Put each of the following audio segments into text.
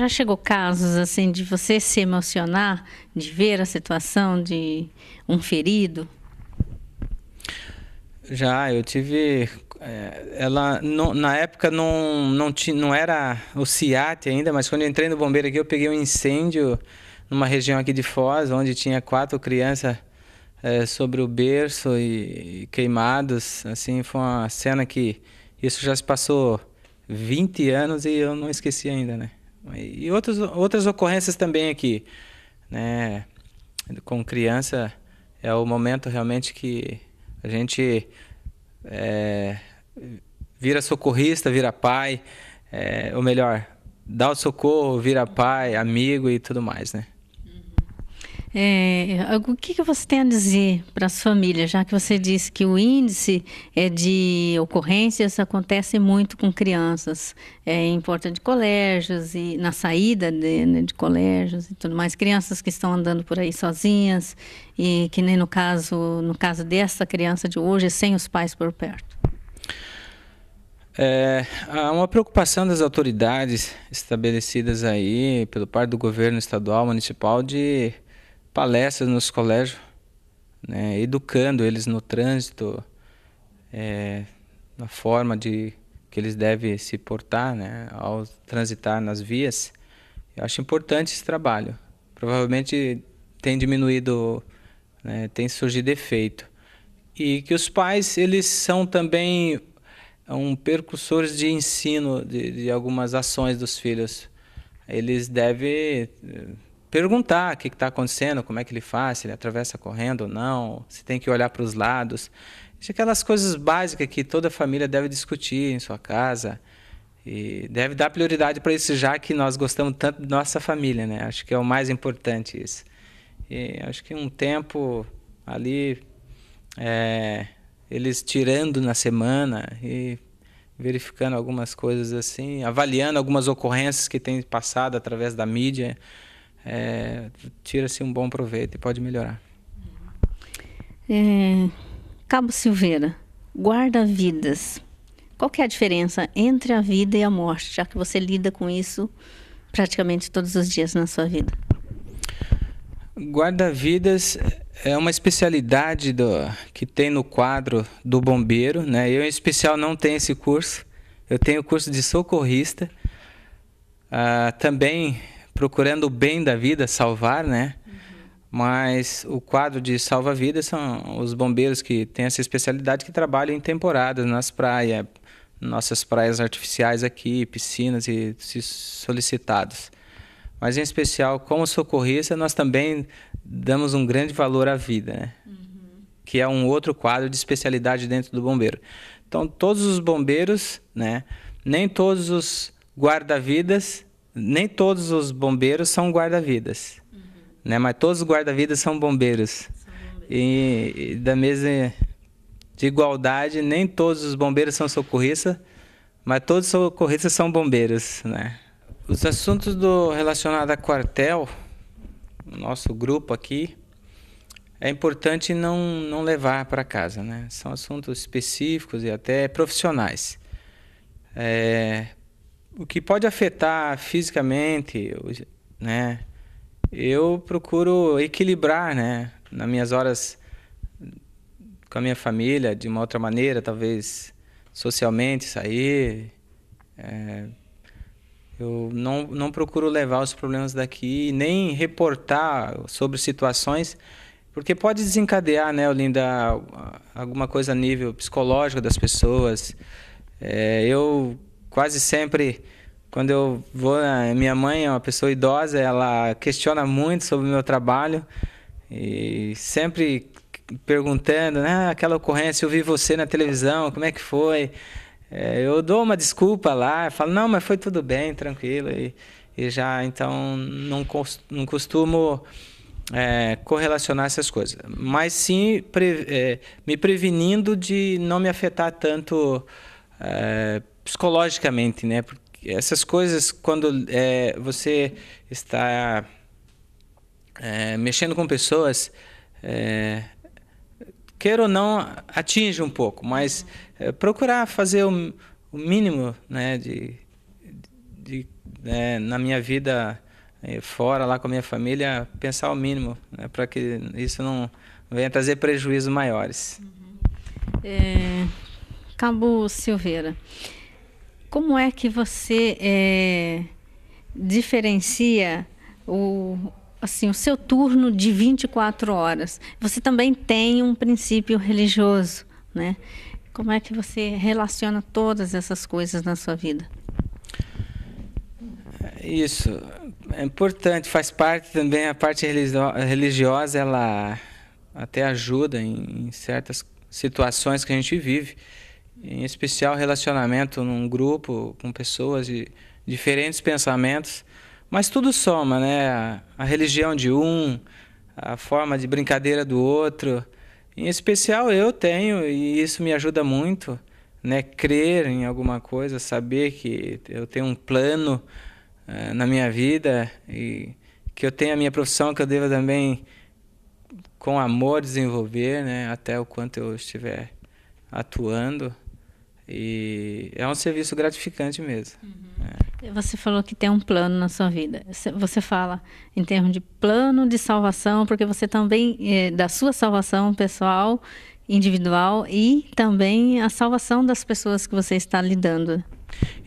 já chegou casos assim de você se emocionar de ver a situação de um ferido? Já, eu tive. Eh, ela na época não não, tinha, não era o CIAT ainda, mas quando eu entrei no bombeiro aqui eu peguei um incêndio numa região aqui de Foz, onde tinha quatro crianças é, sobre o berço e, e, queimados. Assim, foi uma cena que isso já se passou 20 anos e eu não esqueci ainda, né? E outros, outras ocorrências também aqui, né? Com criança é o momento realmente que a gente é, vira socorrista, vira pai, é, ou melhor, dá o socorro, vira pai, amigo e tudo mais, né? É, o que, que você tem a dizer para as famílias, já que você disse que o índice é de ocorrências acontece muito com crianças é, em porta de colégios e na saída de, né, de, colégios e tudo mais, crianças que estão andando por aí sozinhas e que nem no caso no caso dessa criança de hoje sem os pais por perto. É, há uma preocupação das autoridades estabelecidas aí pelo parte do governo estadual, municipal de palestras nos colégios, né, educando eles no trânsito, é, na forma de que eles devem se portar né, ao transitar nas vias. Eu acho importante esse trabalho. Provavelmente tem diminuído, né, tem surgido efeito. E que os pais, eles são também é, um percursores de ensino de, de algumas ações dos filhos. Eles devem eh, perguntar o que está acontecendo, como é que ele faz, se ele atravessa correndo ou não, se tem que olhar para os lados. É aquelas coisas básicas que toda família deve discutir em sua casa. E deve dar prioridade para isso, já que nós gostamos tanto de nossa família, né? Acho que é o mais importante isso. E acho que um tempo ali, é, eles tirando na semana e verificando algumas coisas assim, avaliando algumas ocorrências que têm passado através da mídia, é, tira-se um bom proveito e pode melhorar. É, Cabo Silveira, guarda-vidas. Qual que é a diferença entre a vida e a morte, já que você lida com isso praticamente todos os dias na sua vida? Guarda-vidas é uma especialidade do, que tem no quadro do bombeiro. Né? Eu, em especial, não tenho esse curso. Eu tenho o curso de socorrista. Ah, também procurando o bem da vida, salvar, né? Uhum. Mas o quadro de salva-vidas são os bombeiros que têm essa especialidade que trabalham em temporadas nas praias, nossas praias artificiais aqui, piscinas e solicitados. Mas em especial, como socorrista, nós também damos um grande valor à vida, né? Uhum. Que é um outro quadro de especialidade dentro do bombeiro. Então, todos os bombeiros, né? Nem todos os guarda-vidas nem todos os bombeiros são guarda-vidas, uhum. né? Mas todos os guarda-vidas são bombeiros. São bombeiros. E, e, da mesma de igualdade, nem todos os bombeiros são socorristas, mas todos os socorristas são bombeiros, né? Os assuntos do relacionado a quartel, nosso grupo aqui, é importante não, não levar para casa, né? São assuntos específicos e até profissionais. É, o que pode afetar fisicamente, né? Eu procuro equilibrar, né? Nas minhas horas com a minha família, de uma outra maneira, talvez socialmente, sair. É, eu não, não procuro levar os problemas daqui nem reportar sobre situações, porque pode desencadear, né, Olinda, alguma coisa a nível psicológico das pessoas. É, eu quase sempre quando eu vou, né, minha mãe é uma pessoa idosa, ela questiona muito sobre o meu trabalho e sempre perguntando, né, aquela ocorrência, eu vi você na televisão, como é que foi? É, eu dou uma desculpa lá, falo, não, mas foi tudo bem, tranquilo, e, e já, então, não, não costumo é, correlacionar essas coisas, mas sim pre, é, me prevenindo de não me afetar tanto é, psicologicamente, né? Porque essas coisas, quando é, você está é, mexendo com pessoas, é, ou não, atinge um pouco, mas é, procurar fazer o, o, mínimo né, de, de, de né, na minha vida é, fora, lá com a minha família, pensar o mínimo, né, para que isso não venha trazer prejuízos maiores. Uhum. É, Cabo Silveira. Como é que você é, diferencia o, assim, o seu turno de 24 horas? Você também tem um princípio religioso, né? Como é que você relaciona todas essas coisas na sua vida? Isso é importante, faz parte também a parte religiosa, ela até ajuda em, em certas situações que a gente vive em especial relacionamento num grupo com pessoas de diferentes pensamentos, mas tudo soma, né? A religião de um, a forma de brincadeira do outro. Em especial eu tenho e isso me ajuda muito, né? Crer em alguma coisa, saber que eu tenho um plano uh, na minha vida e que eu tenho a minha profissão que eu devo também com amor desenvolver, né? Até o quanto eu estiver atuando. E é um serviço gratificante mesmo. Uhum. É. Você falou que tem um plano na sua vida. Você fala em termos de plano de salvação, porque você também, é, da sua salvação pessoal, individual e também a salvação das pessoas que você está lidando.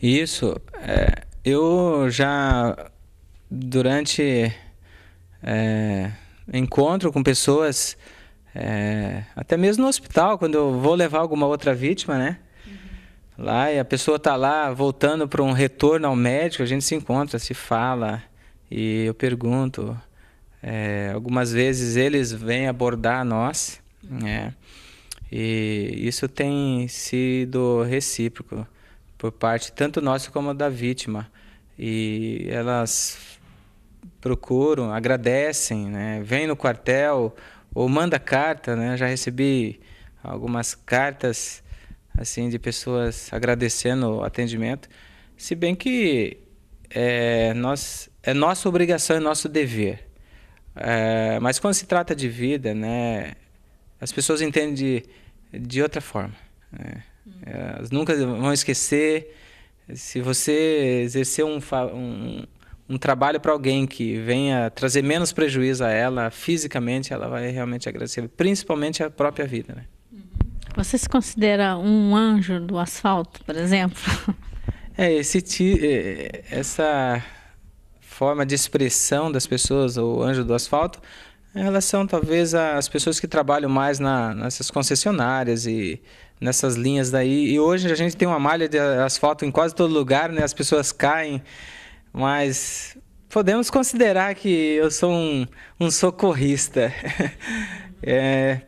Isso. É, eu já, durante é, encontro com pessoas, é, até mesmo no hospital, quando eu vou levar alguma outra vítima, né? lá e a pessoa está lá voltando para um retorno ao médico, a gente se encontra, se fala e eu pergunto. É, algumas vezes eles vêm abordar nós, né? E isso tem sido recíproco por parte tanto nossa como da vítima. E elas procuram, agradecem, né? Vêm no quartel ou manda carta, né? já recebi algumas cartas assim, de pessoas agradecendo o atendimento. Se bem que é, nós, é nossa obrigação, é nosso dever. É, mas quando se trata de vida, né, as pessoas entendem de, de outra forma. Né? Hum. Elas nunca vão esquecer. Se você exercer um, um, um trabalho para alguém que venha trazer menos prejuízo a ela fisicamente, ela vai realmente agradecer, principalmente a própria vida. Né? Você se considera um anjo do asfalto, por exemplo? É, esse é, essa forma de expressão das pessoas, o anjo do asfalto, em relação talvez às pessoas que trabalham mais na, nessas concessionárias e nessas linhas daí. E hoje a gente tem uma malha de asfalto em quase todo lugar, né? As pessoas caem, mas podemos considerar que eu sou um, um socorrista. é,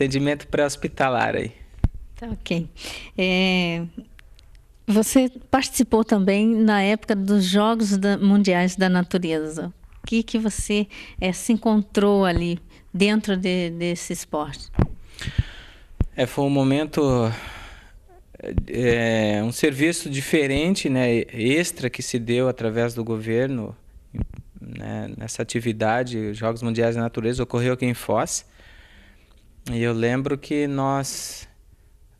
Atendimento pré-hospitalar aí. Tá ok. É, você participou também na época dos Jogos da, Mundiais da Natureza. O que, que você é, se encontrou ali dentro de, desse esporte? É, foi um momento, é, é um serviço diferente, né, extra que se deu através do governo né, nessa atividade. Jogos Mundiais da Natureza ocorreu aqui em Foz. E eu lembro que nós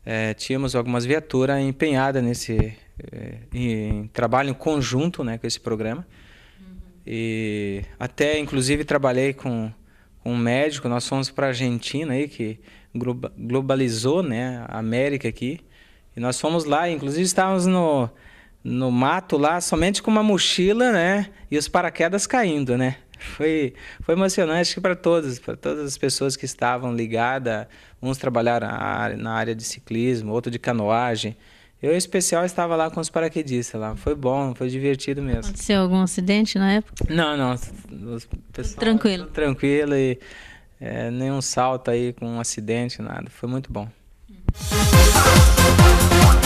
é, tínhamos algumas viaturas empenhadas nesse é, em, trabalho em conjunto né, com esse programa. Uhum. E até, inclusive, trabalhei com, com um médico. Nós fomos para a Argentina, aí, que globalizou né, a América aqui. E nós fomos lá, inclusive estávamos no, no mato lá, somente com uma mochila né, e os paraquedas caindo, né? foi, foi emocionante para todas, para todas as pessoas que estavam ligadas. Uns trabalharam na área, de ciclismo, outro de canoagem. Eu, em especial, estava lá com os paraquedistas lá. Foi bom, foi divertido mesmo. Aconteceu algum acidente na época? Não, não. Pessoal, tranquilo. Tranquilo e é, nenhum salto aí com um acidente, nada. Foi muito bom. Uhum.